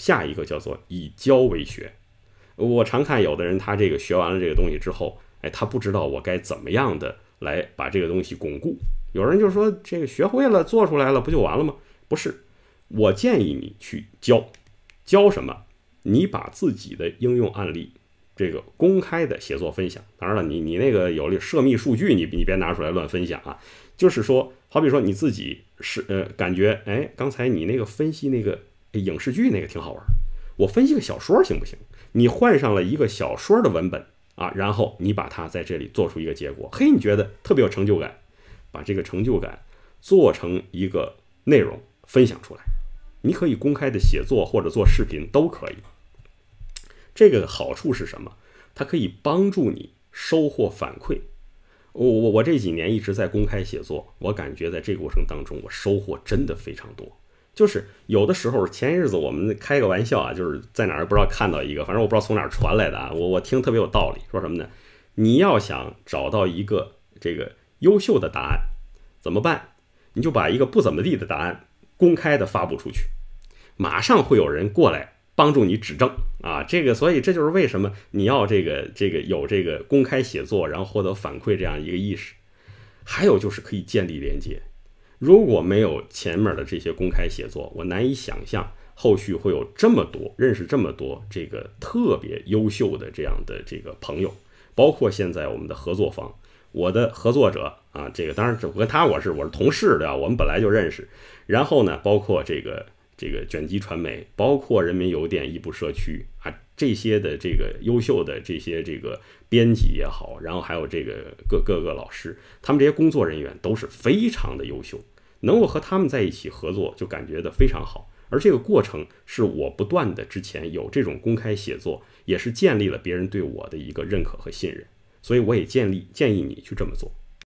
下一个叫做以教为学，我常看有的人，他这个学完了这个东西之后，哎，他不知道我该怎么样的来把这个东西巩固。有人就说这个学会了做出来了不就完了吗？不是，我建议你去教，教什么？你把自己的应用案例这个公开的写作分享。当然了，你你那个有涉密数据，你你别拿出来乱分享啊。就是说，好比说你自己是呃，感觉哎，刚才你那个分析那个。影视剧那个挺好玩，我分析个小说行不行？你换上了一个小说的文本啊，然后你把它在这里做出一个结果，嘿，你觉得特别有成就感？把这个成就感做成一个内容分享出来，你可以公开的写作或者做视频都可以。这个好处是什么？它可以帮助你收获反馈。我我我这几年一直在公开写作，我感觉在这个过程当中，我收获真的非常多。就是有的时候前日子我们开个玩笑啊，就是在哪儿不知道看到一个，反正我不知道从哪儿传来的啊，我我听特别有道理，说什么呢？你要想找到一个这个优秀的答案，怎么办？你就把一个不怎么地的答案公开的发布出去，马上会有人过来帮助你指正啊。这个所以这就是为什么你要这个这个有这个公开写作，然后获得反馈这样一个意识，还有就是可以建立连接。如果没有前面的这些公开写作，我难以想象后续会有这么多认识这么多这个特别优秀的这样的这个朋友，包括现在我们的合作方，我的合作者啊，这个当然我跟他我是我是同事对吧？我们本来就认识，然后呢，包括这个这个卷积传媒，包括人民邮电一部社区啊。这些的这个优秀的这些这个编辑也好，然后还有这个各各个老师，他们这些工作人员都是非常的优秀，能够和他们在一起合作，就感觉的非常好。而这个过程是我不断的之前有这种公开写作，也是建立了别人对我的一个认可和信任，所以我也建立建议你去这么做。